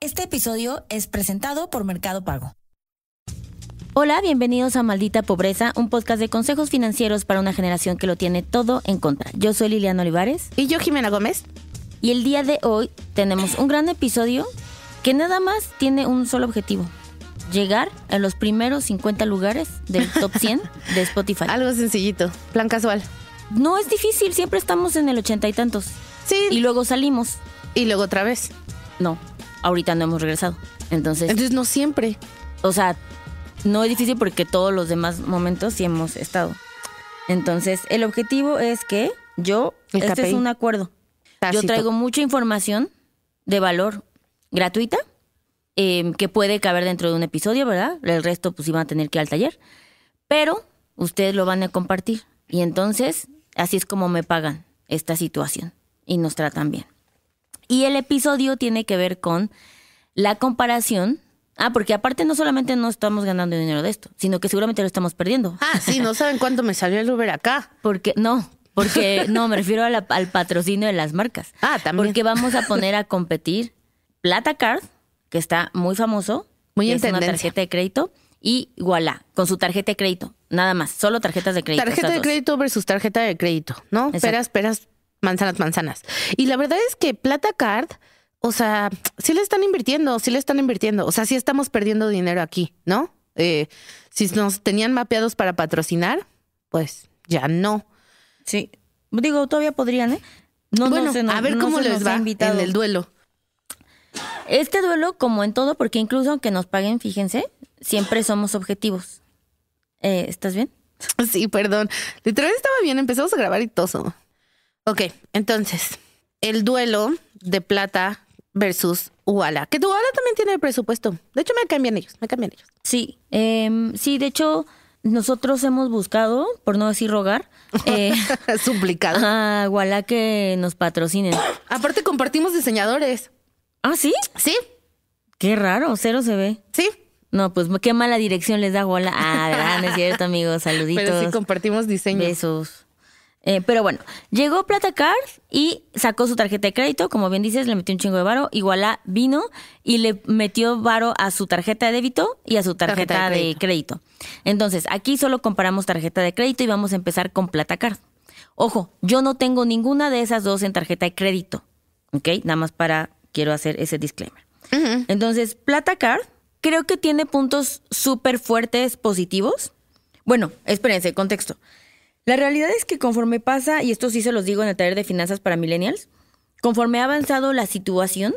Este episodio es presentado por Mercado Pago. Hola, bienvenidos a Maldita Pobreza, un podcast de consejos financieros para una generación que lo tiene todo en contra. Yo soy Liliana Olivares. Y yo, Jimena Gómez. Y el día de hoy tenemos un gran episodio que nada más tiene un solo objetivo. Llegar a los primeros 50 lugares del top 100 de Spotify. Algo sencillito, plan casual. No es difícil, siempre estamos en el ochenta y tantos. Y luego salimos. Y luego otra vez. No, ahorita no hemos regresado. Entonces. Entonces no siempre. O sea, no es difícil porque todos los demás momentos sí hemos estado. Entonces, el objetivo es que yo, este es un acuerdo. Yo traigo mucha información de valor gratuita em, que puede caber dentro de un episodio, ¿verdad? El resto pues iban a tener que ir al taller, pero ustedes lo van a compartir y entonces así es como me pagan esta situación y nos tratan bien. Y el episodio tiene que ver con la comparación. Ah, porque aparte no solamente no estamos ganando dinero de esto, sino que seguramente lo estamos perdiendo. Ah, sí, no saben cuánto me salió el Uber acá. Porque, no, porque, no, me refiero al patrocinio de las marcas. Ah, también. Porque vamos a poner a competir Plata Card, que está muy famoso. Muy que Es una tarjeta de crédito. Y voilà, con su tarjeta de crédito. Nada más, solo tarjetas de crédito. Tarjeta de crédito versus tarjeta de crédito, ¿no? espera esperas manzanas, manzanas. Y la verdad es que Plata Card, o sea, sí le están invirtiendo, sí le están invirtiendo. O sea, sí estamos perdiendo dinero aquí, ¿no? Eh, si nos tenían mapeados para patrocinar, pues ya no. Sí. Digo, todavía podrían, ¿eh? No, bueno, no a ver cómo les va en el duelo. Este duelo, como en todo, porque incluso aunque nos paguen, fíjense, siempre somos objetivos. Eh, ¿Estás bien? Sí, perdón. Literalmente estaba bien, empezamos a grabar y todo Ok, entonces, el duelo de plata versus Uala. Que Uala también tiene el presupuesto. De hecho, me cambian ellos, me cambian ellos. Sí, em, sí, de hecho, nosotros hemos buscado, por no decir rogar, eh, A Uala que nos patrocinen. Aparte, compartimos diseñadores. ¿Ah, sí? Sí. Qué raro, cero se ve. Sí. No, pues qué mala dirección les da Guala. Ah, ¿verdad? es cierto, amigos. Saluditos. Pero sí compartimos diseños. Besos. Eh, pero bueno, llegó Plata Card y sacó su tarjeta de crédito, como bien dices, le metió un chingo de varo, a vino y le metió varo a su tarjeta de débito y a su tarjeta, de, crédito. Entonces, aquí solo comparamos tarjeta de crédito y vamos a empezar con Plata Card. Ojo, yo no tengo ninguna de esas dos en tarjeta de crédito, ¿ok? Nada más para, quiero hacer ese disclaimer. Entonces, Plata Card creo que tiene puntos súper fuertes positivos. Bueno, espérense, contexto. La realidad es que conforme pasa, y esto sí se los digo en el taller de finanzas para millennials, conforme ha avanzado la situación,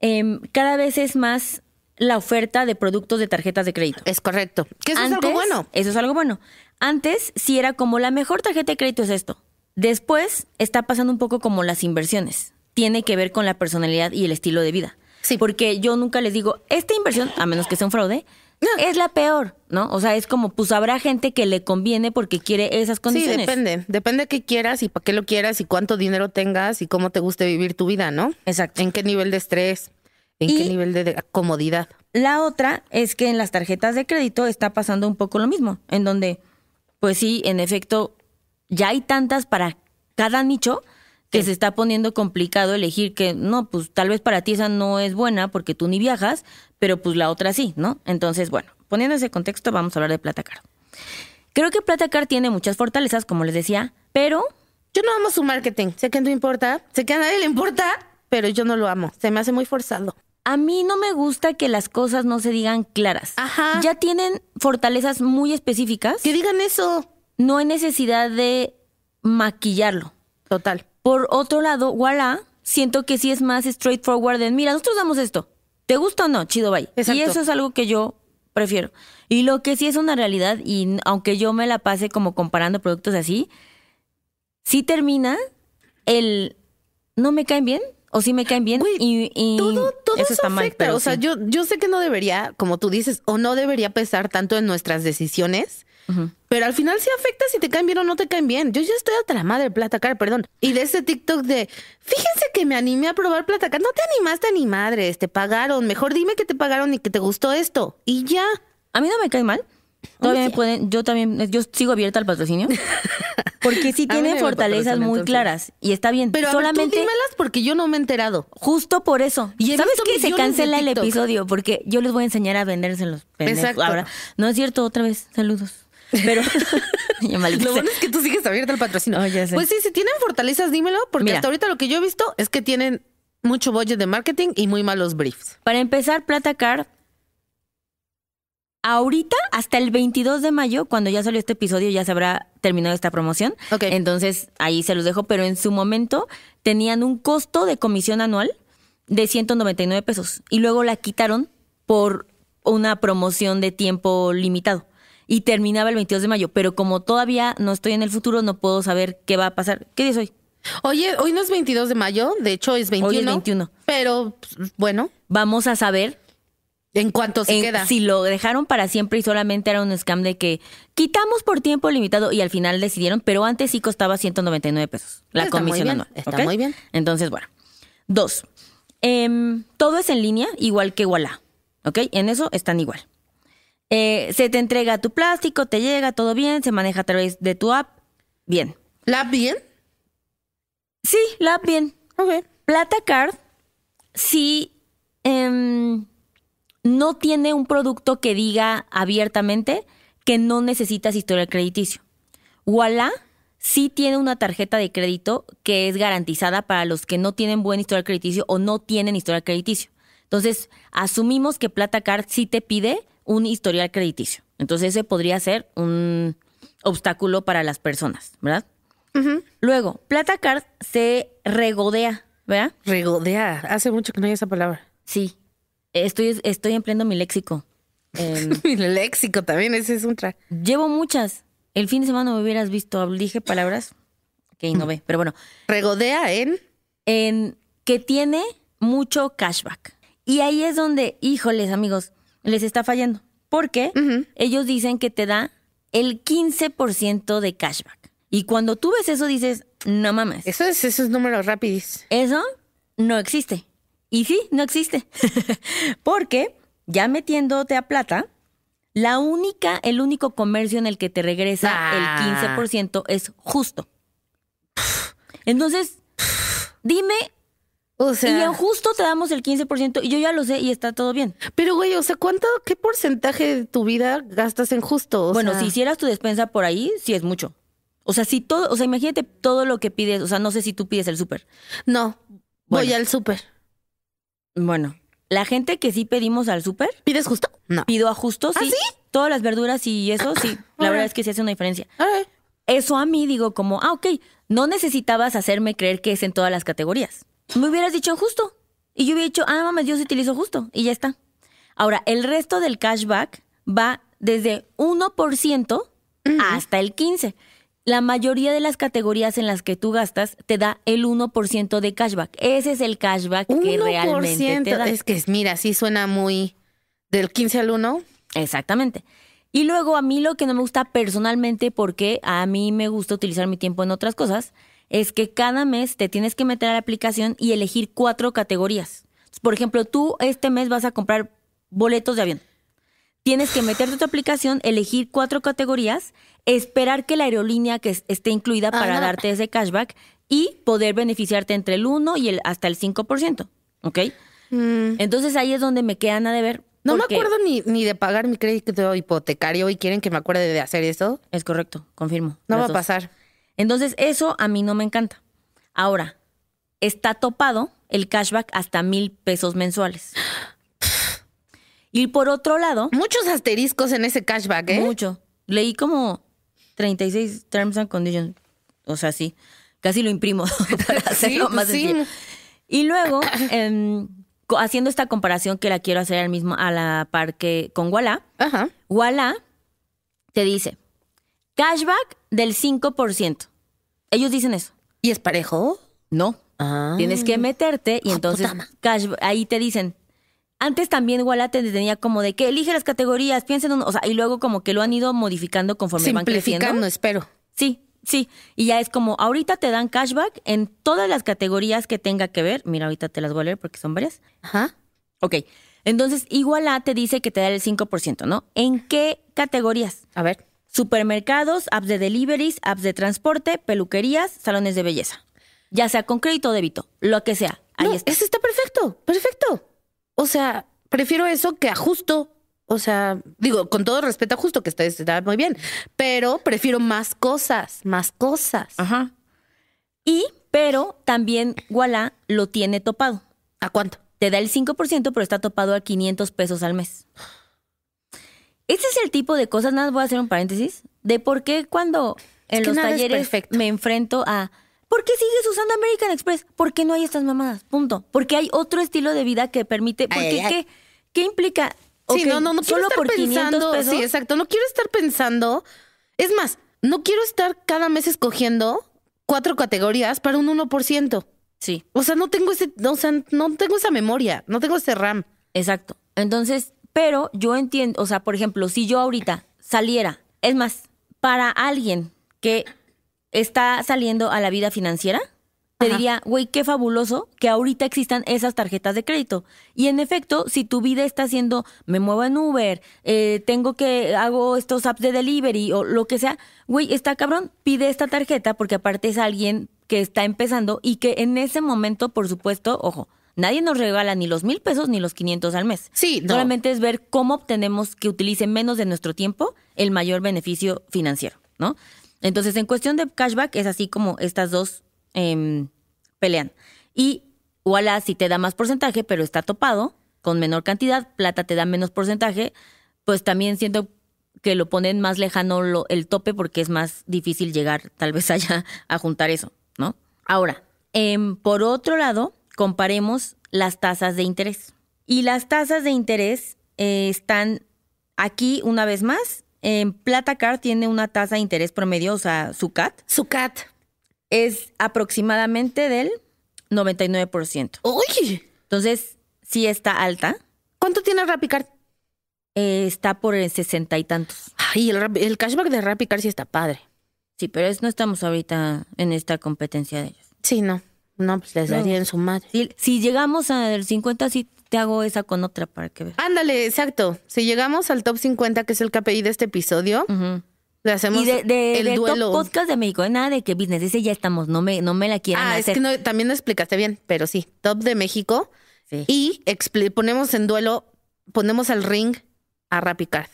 em, cada vez es más la oferta de productos de tarjetas de crédito. Es correcto. ¿Qué eso es algo bueno. Eso es algo bueno. Antes sí era como la mejor tarjeta de crédito es esto. Después está pasando un poco como las inversiones. Tiene que ver con la personalidad y el estilo de vida. Sí. Porque yo nunca les digo, esta inversión, a menos que sea un fraude, es la peor, ¿no? O sea, es como, pues habrá gente que le conviene porque quiere esas condiciones. Sí, depende. Depende qué quieras y para qué lo quieras y cuánto dinero tengas y cómo te guste vivir tu vida, ¿no? Exacto. En qué nivel de estrés, en qué nivel de comodidad. La otra es que en las tarjetas de crédito está pasando un poco lo mismo, en donde, pues sí, en efecto, ya hay tantas para cada nicho que se está poniendo complicado elegir que no, pues tal vez para ti esa no es buena porque tú ni viajas, pero pues la otra sí, ¿no? Entonces, bueno, poniendo ese contexto, vamos a hablar de Platacar. Creo que Platacar tiene muchas fortalezas, como les decía, pero... Yo no amo su marketing, sé que no importa, sé que a nadie le importa, pero yo no lo amo, se me hace muy forzado. A mí no me gusta que las cosas no se digan claras. Ajá. Ya tienen fortalezas muy específicas. Que digan eso. No hay necesidad de maquillarlo. Total. Por otro lado, voilà, siento que sí es más straightforward en, mira, nosotros damos esto. ¿Te gusta o no? Chido, bye. Y eso es algo que yo prefiero. Y lo que sí es una realidad, y aunque yo me la pase como comparando productos así, sí termina el no me caen bien o sí me caen bien y, todo, eso, está afecta. Mal, o sea, yo, yo sé que no debería, como tú dices, o no debería pesar tanto en nuestras decisiones, pero al final sí afecta si te caen bien o no te caen bien. Yo ya estoy hasta la madre platacar, perdón. Y de ese TikTok de, fíjense que me animé a probar platacar. No te animaste ni madres, te pagaron. Mejor dime que te pagaron y que te gustó esto. Y ya. A mí no me cae mal. yo también, yo sigo abierta al patrocinio. Porque sí tiene fortalezas muy claras y está bien. Pero solamente Pero porque yo no me he enterado. Justo por eso. Y ¿Sabes qué? Se cancela el episodio porque yo les voy a enseñar a vendérselos. Exacto. Ahora, no es cierto, otra vez. Saludos. Pero lo bueno es que tú sigues abierta al patrocinio. Oh, pues sí, si tienen fortalezas, dímelo, porque hasta ahorita lo que yo he visto es que tienen mucho budget de marketing y muy malos briefs. Para empezar, Plata Card, ahorita, hasta el 22 de mayo, cuando ya salió este episodio, ya se habrá terminado esta promoción. Entonces, ahí se los dejo, pero en su momento tenían un costo de comisión anual de 199 pesos y luego la quitaron por una promoción de tiempo limitado y terminaba el 22 de mayo, pero como todavía no estoy en el futuro, no puedo saber qué va a pasar. ¿Qué día es hoy? Oye, hoy no es 22 de mayo, de hecho es 21. 21. Pero bueno. Vamos a saber. ¿En cuánto se queda? Si lo dejaron para siempre y solamente era un scam de que quitamos por tiempo limitado y al final decidieron, pero antes sí costaba 199 pesos la comisión anual. Está muy bien. Entonces, bueno. Dos. Em, todo es en línea, igual que Wallah. ¿Ok? En eso están igual. Eh, se te entrega tu plástico, te llega, todo bien, se maneja a través de tu app. Bien. ¿La app bien? Sí, la app bien. Ok. Plata Card sí em, no tiene un producto que diga abiertamente que no necesitas historial crediticio. Walla sí tiene una tarjeta de crédito que es garantizada para los que no tienen buen historial crediticio o no tienen historial crediticio. Entonces, asumimos que Plata Card sí te pide un historial crediticio. Entonces ese podría ser un obstáculo para las personas, ¿verdad? Luego, Plata Card se regodea, ¿verdad? Regodea. Hace mucho que no hay esa palabra. Sí. Estoy, estoy empleando mi léxico. Em, mi léxico también, ese es un track. Llevo muchas. El fin de semana me hubieras visto, dije palabras que no ve, pero bueno. Regodea en. En que tiene mucho cashback. Y ahí es donde, híjoles, amigos, les está fallando. Porque ellos dicen que te da el 15% de cashback. Y cuando tú ves eso dices, no mames. Eso es esos números rápidos. Eso no existe. Y sí, no existe. Porque ya metiéndote a plata, la única, el único comercio en el que te regresa el 15% ah. es justo. Entonces, dime o Y en justo te damos el 15% y yo ya lo sé y está todo bien. Pero, güey, o sea, ¿cuánto, qué porcentaje de tu vida gastas en justo? bueno, si hicieras tu despensa por ahí, sí es mucho. O sea, si todo, o sea, imagínate todo lo que pides. O sea, no sé si tú pides el súper. No, voy al súper. Bueno, la gente que sí pedimos al súper. ¿Pides justo? No. Pido a justo, ¿Ah, sí. Todas las verduras y eso, sí. La ah, verdad es que sí hace una diferencia. Eso a mí digo como, ah, ok, no necesitabas hacerme creer que es en todas las categorías me hubieras dicho justo. Y yo hubiera dicho, ah, mames, yo utilizo justo. Y ya está. Ahora, el resto del cashback va desde 1% hasta el 15%. La mayoría de las categorías en las que tú gastas te da el 1% de cashback. Ese es el cashback que realmente te da. Es que, mira, sí suena muy del 15 al 1. Exactamente. Y luego a mí lo que no me gusta personalmente, porque a mí me gusta utilizar mi tiempo en otras cosas, es que cada mes te tienes que meter a la aplicación y elegir cuatro categorías. Por ejemplo, tú este mes vas a comprar boletos de avión. Tienes que meterte a tu aplicación, elegir cuatro categorías, esperar que la aerolínea que esté incluida para darte ese cashback y poder beneficiarte entre el 1 y el, hasta el 5%. ¿Ok? Mm. Entonces ahí es donde me quedan a ver. No me acuerdo ni, ni, de pagar mi crédito hipotecario y quieren que me acuerde de hacer eso. Es correcto, confirmo. No va a pasar. Entonces, eso a mí no me encanta. Ahora, está topado el cashback hasta mil pesos mensuales. Y por otro lado. Muchos asteriscos en ese cashback, ¿eh? Mucho. Leí como 36 terms and conditions. O sea, sí. Casi lo imprimo para hacerlo más sí. Y luego, em, haciendo esta comparación que la quiero hacer al mismo, a la par que con Walla, Walla te dice, Cashback del 5%. Ellos dicen eso. ¿Y es parejo? No. Ah. Tienes que meterte y entonces cashback ahí te dicen. Antes también igualate te tenía como de que elige las categorías, piensen, o sea, y luego como que lo han ido modificando conforme van creciendo. Simplificando, espero. Sí, sí. Y ya es como, ahorita te dan cashback en todas las categorías que tenga que ver. Mira, ahorita te las voy a leer porque son varias. Ajá. Ok. Entonces, a te dice que te da el 5%, ¿no? ¿En qué categorías? A ver supermercados, apps de deliveries, apps de transporte, peluquerías, salones de belleza. Ya sea con crédito o débito, lo que sea. Ahí está. Eso está perfecto, perfecto. O sea, prefiero eso que a justo. O sea, digo, con todo respeto a justo, que está, está muy bien, pero prefiero más cosas, más cosas. Ajá. Y, pero también Walla lo tiene topado. ¿A cuánto? Te da el 5%, pero está topado a 500 pesos al mes. Ese es el tipo de cosas, nada, voy a hacer un paréntesis, de por qué cuando en los talleres me enfrento a... ¿Por qué sigues usando American Express? ¿Por qué no hay estas mamadas? Punto. Porque hay otro estilo de vida que permite... Porque, ¿qué, ¿qué, implica? sí, no, no, no solo por pensando, Sí, exacto. No quiero estar pensando... Es más, no quiero estar cada mes escogiendo cuatro categorías para un 1%. Sí. O sea, no tengo ese, o sea, no tengo esa memoria, no tengo ese RAM. Exacto. Entonces, pero yo entiendo, o sea, por ejemplo, si yo ahorita saliera, es más, para alguien que está saliendo a la vida financiera, te diría, güey, qué fabuloso que ahorita existan esas tarjetas de crédito. Y en efecto, si tu vida está haciendo, me muevo en Uber, eh, tengo que, hago estos apps de delivery o lo que sea, güey, está cabrón, pide esta tarjeta porque aparte es alguien que está empezando y que en ese momento, por supuesto, ojo, Nadie nos regala ni los mil pesos ni los 500 al mes. Sí, no. Solamente es ver cómo obtenemos que utilicen menos de nuestro tiempo el mayor beneficio financiero, ¿no? Entonces, en cuestión de cashback, es así como estas dos em, pelean. Y ojalá si te da más porcentaje, pero está topado con menor cantidad, plata te da menos porcentaje, pues también siento que lo ponen más lejano el tope porque es más difícil llegar tal vez allá a juntar eso, ¿no? Ahora, em, por otro lado, comparemos las tasas de interés. Y las tasas de interés eh, están aquí una vez más. En Plata tiene una tasa de interés promedio, o sea, su CAT. Su CAT. Es aproximadamente del 99%. ¡Uy! Entonces, sí está alta. ¿Cuánto tiene RapiCard? Eh, está por el sesenta y tantos. Ay, el, cashback de RapiCard sí está padre. Sí, pero es, no estamos ahorita en esta competencia de ellos. Sí, no. No, pues les daría en su madre. Si, llegamos al 50, sí te hago esa con otra para que veas. Ándale, exacto. Si llegamos al top 50, que es el KPI de este episodio, le hacemos el de duelo. podcast de México, nada de qué business, ese ya estamos, no me, no me la quieran ah, es que también lo explicaste bien, pero sí, top de México. Y ponemos en duelo, ponemos al ring a Rapicard.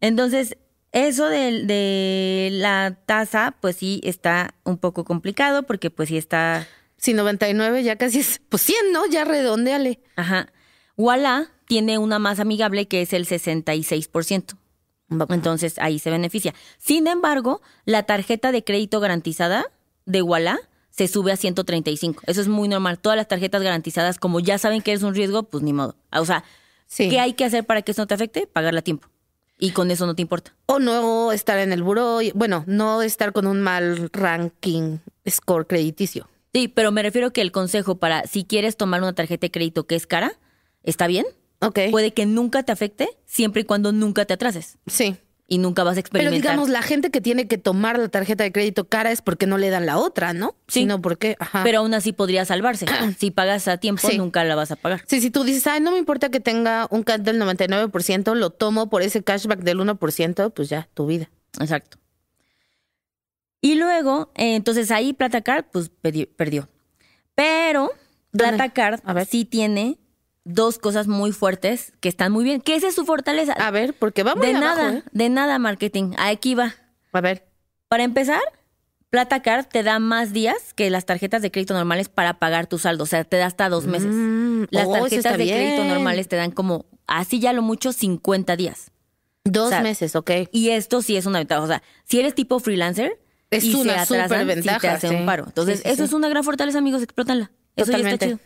Entonces, eso de, la tasa, pues sí está un poco complicado porque pues sí está... Si 99 ya casi es, pues 100, ¿no? Ya redondeale. Ajá. Wallah tiene una más amigable que es el 66%. Entonces ahí se beneficia. Sin embargo, la tarjeta de crédito garantizada de Walla se sube a 135. Eso es muy normal. Todas las tarjetas garantizadas, como ya saben que es un riesgo, pues ni modo. O sea, ¿qué hay que hacer para que eso no te afecte? Pagarla a tiempo. Y con eso no te importa. O no estar en el buro. bueno, no estar con un mal ranking score crediticio. Sí, pero me refiero que el consejo para si quieres tomar una tarjeta de crédito que es cara, está bien. Ok. Puede que nunca te afecte, siempre y cuando nunca te atrases. Sí y nunca vas a experimentar. Pero digamos, la gente que tiene que tomar la tarjeta de crédito cara es porque no le dan la otra, ¿no? Sí. Sino porque, Pero aún así podría salvarse. si pagas a tiempo, nunca la vas a pagar. Sí, si tú dices, ay, no me importa que tenga un CAT del 99%, lo tomo por ese cashback del 1%, pues ya, tu vida. Exacto. Y luego, eh, entonces ahí PlataCard, pues perdió. Pero PlataCard sí tiene dos cosas muy fuertes que están muy bien. ¿Qué es su fortaleza? A ver, porque vamos de nada, ¿eh? de nada marketing. Aquí va. A ver. Para empezar, Plata Card te da más días que las tarjetas de crédito normales para pagar tu saldo. O sea, te da hasta dos mm, meses. Oh, las tarjetas de crédito normales te dan como, así ya lo mucho, 50 días. Dos meses, ok. Y esto sí es una ventaja. O sea, si eres tipo freelancer, es una se ventaja, paro. Entonces, eso es una gran fortaleza, amigos, explótanla. Eso ya está chido.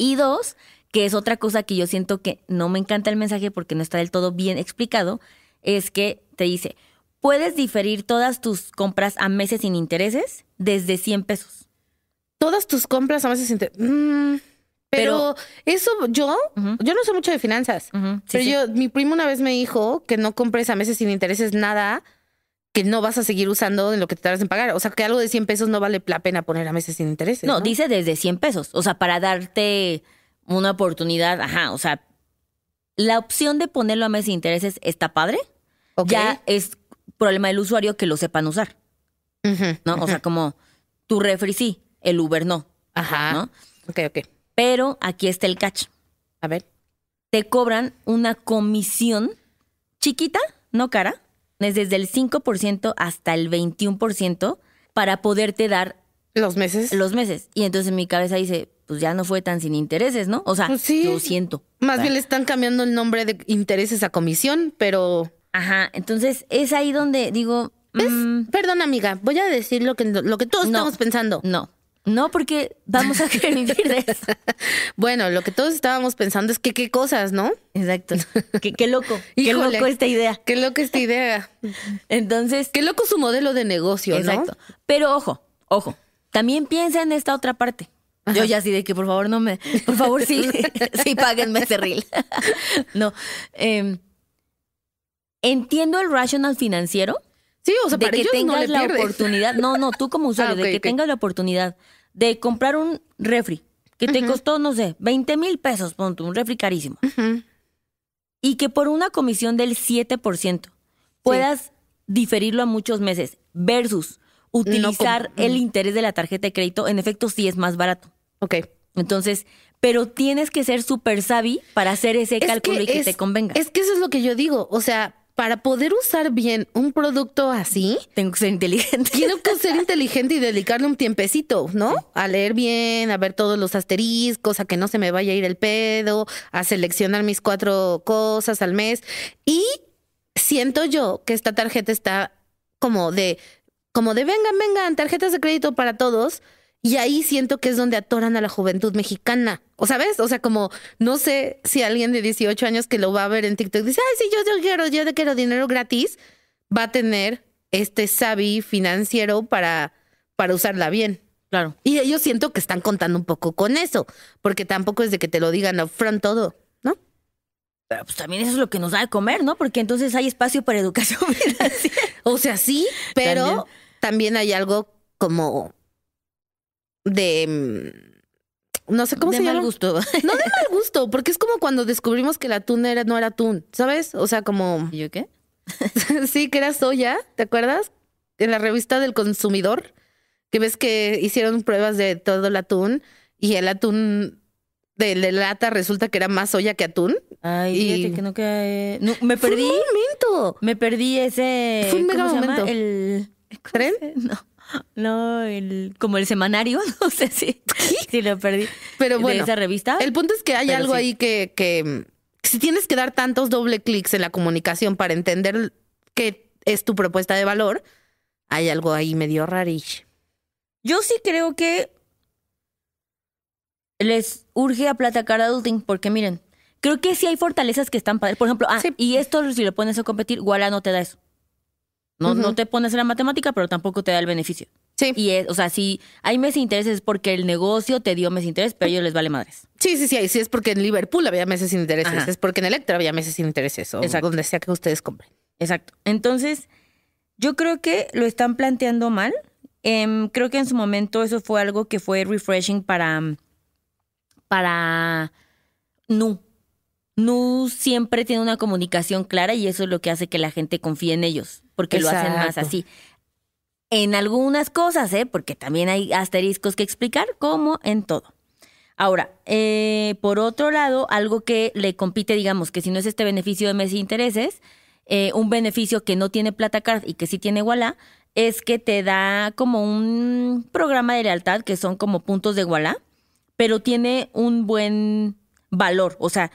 Y dos, que es otra cosa que yo siento que no me encanta el mensaje porque no está del todo bien explicado, es que te dice, puedes diferir todas tus compras a meses sin intereses desde 100 pesos. Todas tus compras a meses sin intereses. Mm, pero, eso yo, yo no sé mucho de finanzas, pero yo, mi primo una vez me dijo que no compres a meses sin intereses nada que no vas a seguir usando en lo que te tardas en pagar. O sea, que algo de 100 pesos no vale la pena poner a meses sin intereses. No, ¿no? dice desde 100 pesos. O sea, para darte una oportunidad, ajá, o sea, la opción de ponerlo a meses de intereses está padre. Ya es problema del usuario que lo sepan usar. ¿No? O sea, como tu refri sí, el Uber no. Ajá. ¿no? Ok, ok. Pero aquí está el catch. A ver. Te cobran una comisión chiquita, no cara, desde el 5% hasta el 21% para poderte dar los meses. Los meses. Y entonces mi cabeza dice, pues ya no fue tan sin intereses, ¿no? O sea, lo pues siento. Más bien le están cambiando el nombre de intereses a comisión, pero... Ajá, entonces es ahí donde digo... Mm, Perdón, amiga, voy a decir lo que, lo que todos estamos pensando. No, no, porque vamos a querer bueno, lo que todos estábamos pensando es que qué cosas, ¿no? Exacto. qué, qué loco. qué loco esta idea. Qué loco esta idea. Entonces. Qué loco su modelo de negocio, ¿no? Exacto. Pero ojo, ojo. También piensa en esta otra parte. Yo ya sí de que por favor no me, por favor sí, sí páguenme ese reel. no. Em, entiendo el rational financiero. Sí, o sea, para que ellos no le la oportunidad. No, no, tú como usuario, ah, de que tengas la oportunidad de comprar un refri que te costó, no sé, 20 mil pesos, punto un refri carísimo. Y que por una comisión del 7% puedas diferirlo a muchos meses versus utilizar el interés de la tarjeta de crédito, en efecto sí es más barato. Ok. Entonces, pero tienes que ser súper sabi para hacer ese cálculo y que te convenga. Es que eso es lo que yo digo. O sea, para poder usar bien un producto así, tengo que ser inteligente. Tengo que ser inteligente y dedicarle un tiempecito, ¿no? A leer bien, a ver todos los asteriscos, a que no se me vaya a ir el pedo, a seleccionar mis cuatro cosas al mes. Y siento yo que esta tarjeta está como de, como de, vengan, vengan, tarjetas de crédito para todos y ahí siento que es donde atoran a la juventud mexicana. O sabes, o sea, como no sé si alguien de 18 años que lo va a ver en TikTok dice, ay, sí, yo, yo quiero, yo quiero dinero gratis, va a tener este savvy financiero para, para usarla bien. Claro. Y ellos siento que están contando un poco con eso, porque tampoco es de que te lo digan upfront todo. ¿no? Pero ah, pues también eso es lo que nos da de comer, ¿no? Porque entonces hay espacio para educación o sea, sí, pero también, hay algo como de mm, no sé cómo se llama. mal gusto. No de mal gusto, porque es como cuando descubrimos que el atún era, no era atún, ¿sabes? O sea, como. yo qué? sí, que era soya, ¿te acuerdas? En la revista del consumidor, que ves que hicieron pruebas de todo el atún y el atún de, lata resulta que era más soya que atún. Ay, que no queda me perdí. Fue Me perdí ese. Fue un mega momento. El. ¿Tren? No no, el, como el semanario, no sé si, lo perdí. Pero bueno, de esa revista. El punto es que hay algo ahí que, que, si tienes que dar tantos doble clics en la comunicación para entender qué es tu propuesta de valor, hay algo ahí medio rarish. Yo sí creo que les urge a a adulting, porque miren, creo que sí hay fortalezas que están para, Por ejemplo, ah, y esto si lo pones a competir, a no te da eso. No, te pones en la matemática, pero tampoco te da el beneficio. Sí. Y es, o sea, si hay sin intereses es porque el negocio te dio sin interés, pero a ellos les vale madres. Sí, sí, sí. Sí, es porque en Liverpool había meses sin intereses, es porque en Electra había meses sin intereses, o Exacto. donde sea que ustedes compren. Exacto. Entonces, yo creo que lo están planteando mal. Em, creo que en su momento eso fue algo que fue refreshing para. para. Nu. No siempre tiene una comunicación clara y eso es lo que hace que la gente confíe en ellos, porque lo hacen más así. En algunas cosas, ¿eh? porque también hay asteriscos que explicar, como en todo. Ahora, eh, por otro lado, algo que le compite, digamos, que si no es este beneficio de mes intereses, eh, un beneficio que no tiene plata card y que sí tiene Walla, es que te da como un programa de lealtad que son como puntos de Walla, pero tiene un buen valor. O sea,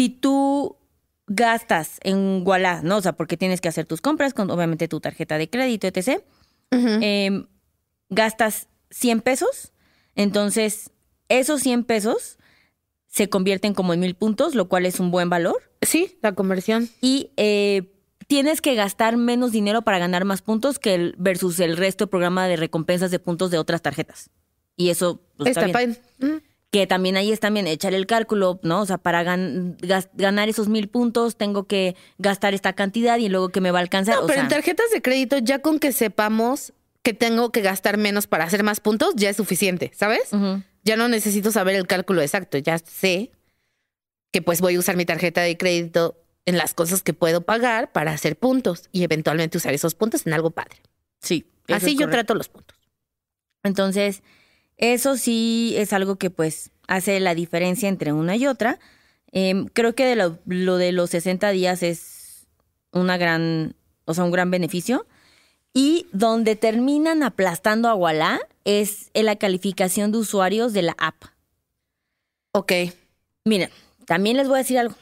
si tú gastas en Walla, ¿no? O sea, porque tienes que hacer tus compras con obviamente tu tarjeta de crédito, etc. Em, gastas 100 pesos, entonces esos 100 pesos se convierten como en mil puntos, lo cual es un buen valor. Sí, la conversión. Y eh, tienes que gastar menos dinero para ganar más puntos que el versus el resto del programa de recompensas de puntos de otras tarjetas. Y eso pues, está, bien que también ahí es también echar el cálculo, ¿no? O sea, para ganar esos mil puntos tengo que gastar esta cantidad y luego que me va a alcanzar. No, pero en tarjetas de crédito ya con que sepamos que tengo que gastar menos para hacer más puntos ya es suficiente, ¿sabes? Ya no necesito saber el cálculo exacto, ya sé que pues voy a usar mi tarjeta de crédito en las cosas que puedo pagar para hacer puntos y eventualmente usar esos puntos en algo padre. Sí. Así yo trato los puntos. Entonces, eso sí es algo que pues hace la diferencia entre una y otra. Em, creo que de lo, de los 60 días es una gran, o sea, un gran beneficio. Y donde terminan aplastando a Wallah es en la calificación de usuarios de la app. Ok. Mira, también les voy a decir algo.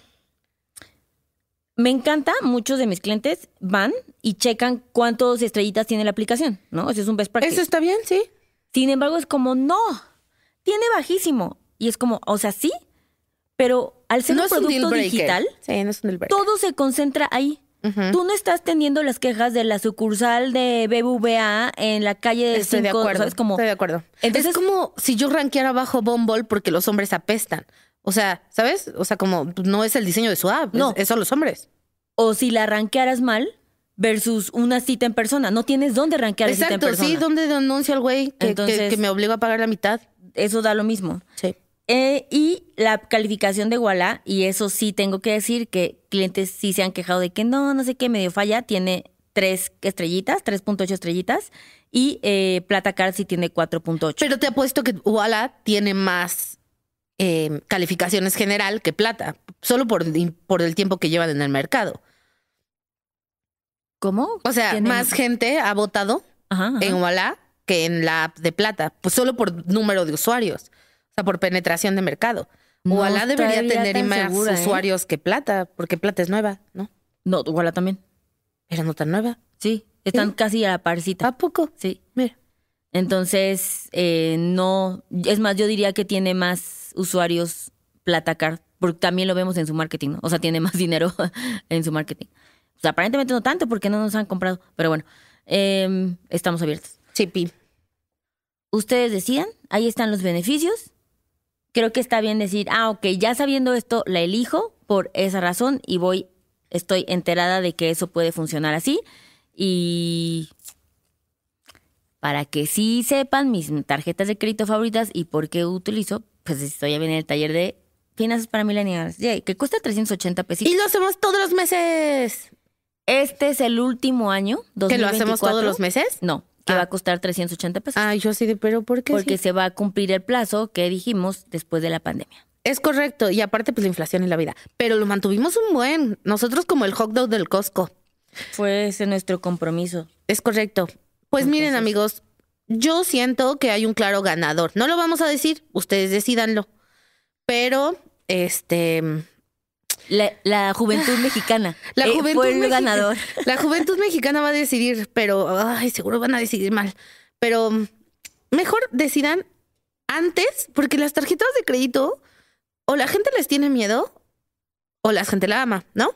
Me encanta, muchos de mis clientes van y checan cuántos estrellitas tiene la aplicación, ¿no? Eso es un best practice. Eso está bien, sí. Sin embargo, es como, no, tiene bajísimo. Y es como, o sea, sí, pero al ser un producto digital, todo se concentra ahí. Tú no estás teniendo las quejas de la sucursal de BBVA en la calle de Como, estoy de acuerdo. Entonces, es como si yo ranqueara bajo Bumble porque los hombres apestan. O sea, ¿sabes? O sea, como no es el diseño de su app, no. son los hombres. O si la ranquearas mal versus una cita en persona. No tienes dónde rankear Exacto, la cita en persona. sí, ¿dónde denuncia al güey que, me obliga a pagar la mitad? Eso da lo mismo. Sí. Eh, y la calificación de Walla, y eso sí tengo que decir que clientes sí se han quejado de que no, no sé qué, medio falla, tiene tres estrellitas, 3.8 estrellitas, y eh, Plata Card sí tiene 4.8. Pero te apuesto que Walla tiene más eh, calificaciones general que Plata, solo por, por el tiempo que llevan en el mercado. ¿Cómo? O sea, más gente ha votado en Walla que en la app de plata, pues solo por número de usuarios, o sea, por penetración de mercado. No, debería tener más ¿eh? usuarios que plata, porque plata es nueva, ¿no? No, Ola también. Pero no tan nueva. Sí, están casi a la parcita. ¿A poco? Sí. Mira. Entonces, eh, no, es más, yo diría que tiene más usuarios plata card. porque también lo vemos en su marketing, ¿no? o sea, tiene más dinero en su marketing. O sea, aparentemente no tanto porque no nos han comprado, pero bueno, em, estamos abiertos. Sí, Pim. Ustedes decidan. ahí están los beneficios. Creo que está bien decir, ah, ok, ya sabiendo esto, la elijo por esa razón y voy, estoy enterada de que eso puede funcionar así. Y para que sí sepan mis tarjetas de crédito favoritas y por qué utilizo, pues estoy a venir el taller de finanzas para millennials, que cuesta 380 pesos. Y lo hacemos todos los meses. Este es el último año. 2024, ¿Que lo hacemos todos los meses? No, que va a ah. costar 380 pesos. Ah, yo sí, pero ¿por qué? Porque se va a cumplir el plazo que dijimos después de la pandemia. Es correcto, y aparte pues la inflación en la vida, pero lo mantuvimos un buen, nosotros como el hot dog del Costco. Fue ese nuestro compromiso. Es correcto. Pues miren amigos, yo siento que hay un claro ganador. No lo vamos a decir, ustedes decidanlo. Pero, este, la, juventud ah, mexicana la eh, juventud el ganador. La juventud mexicana va a decidir, pero ay, seguro van a decidir mal. Pero mm, mejor decidan antes, porque las tarjetas de crédito o la gente les tiene miedo o la gente la ama, ¿no?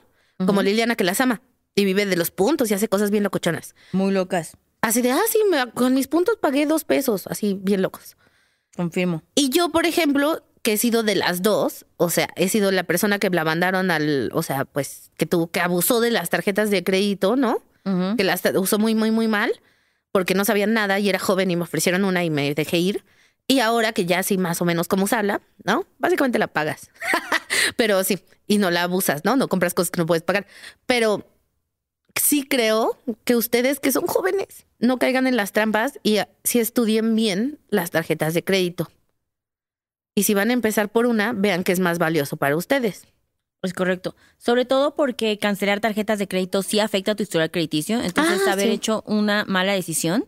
Como Liliana que las ama y vive de los puntos y hace cosas bien locochonas. Muy locas. Así de, ah, sí, con mis puntos pagué dos pesos, así bien locos. Confirmo. Y yo, por ejemplo, que he sido de las dos, o sea, he sido la persona que la mandaron al, o sea, pues que tuvo, que abusó de las tarjetas de crédito, ¿no? Que las usó muy, muy, muy mal, porque no sabía nada y era joven y me ofrecieron una y me dejé ir. Y ahora que ya sí más o menos se habla, ¿no? Básicamente la pagas. Pero sí, y no la abusas, ¿no? No compras cosas que no puedes pagar. Pero sí creo que ustedes que son jóvenes no caigan en las trampas y ah, sí estudien bien las tarjetas de crédito. Y si van a empezar por una, vean que es más valioso para ustedes. Es correcto. Sobre todo porque cancelar tarjetas de crédito sí afecta a tu historial crediticio. Entonces, ah, haber hecho una mala decisión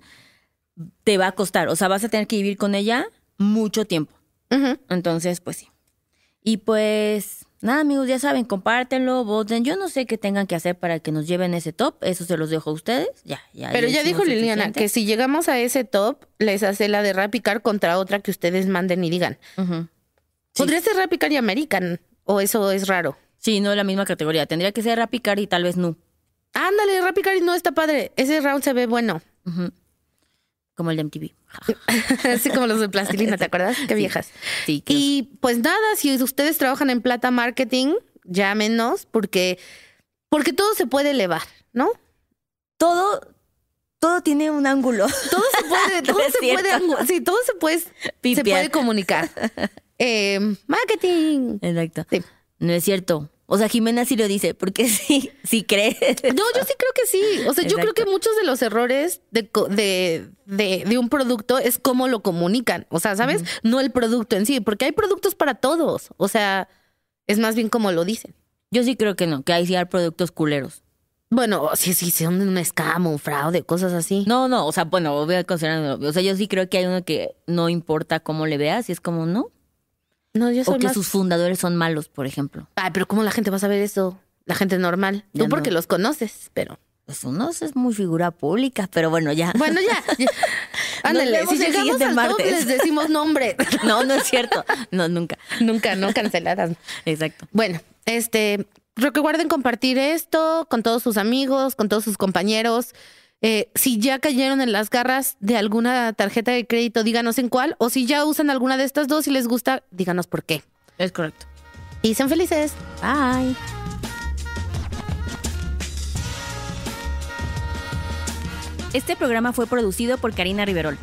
te va a costar. O sea, vas a tener que vivir con ella mucho tiempo. Entonces, pues sí. Y pues Nada, amigos, ya saben, compártenlo, voten. Yo no sé qué tengan que hacer para que nos lleven ese top. Eso se los dejo a ustedes. Ya, ya. Pero ya, dijo Liliana que si llegamos a ese top, les hace la de Rapicar contra otra que ustedes manden y digan. Podría ser Rapicar y American, o eso es raro. Sí, no es la misma categoría. Tendría que ser Rapicar y tal vez no. Ándale, Rapicar y no está padre. Ese round se ve bueno. Ajá. Como el de MTV. Así como los de plastilina, ¿te acuerdas? Qué viejas. Sí, y pues nada, si ustedes trabajan en plata marketing, llámenos porque, porque todo se puede elevar, ¿no? Todo, todo tiene un ángulo. Todo se puede, todo se puede, sí, todo se puede, comunicar. Eh, marketing. Exacto. No es cierto. O sea, Jimena sí lo dice, porque sí, sí crees No, yo sí creo que sí. O sea, yo creo que muchos de los errores de, de, de, un producto es cómo lo comunican. O sea, ¿sabes? No el producto en sí, porque hay productos para todos. O sea, es más bien cómo lo dicen. Yo sí creo que no, que hay sí hay productos culeros. Bueno, sí, sí, son un escamo, un fraude, cosas así. No, no, o sea, bueno, voy a considerarlo. O sea, yo sí creo que hay uno que no importa cómo le veas y es como, no, no, o que sus fundadores son malos, por ejemplo. Ay, pero ¿cómo la gente va a saber eso? La gente normal. Tú porque los conoces, pero. Pues uno es muy figura pública, pero bueno, ya. Bueno, ya. Ándale, si llegamos al martes. les decimos nombre. no, no es cierto. No, nunca. Nunca, no canceladas. Exacto. Bueno, este, recuerden compartir esto con todos sus amigos, con todos sus compañeros. Eh, si ya cayeron en las garras de alguna tarjeta de crédito, díganos en cuál, o si ya usan alguna de estas dos y les gusta, díganos por qué. Es correcto. Y sean felices. Bye. Este programa fue producido por Karina Riverol.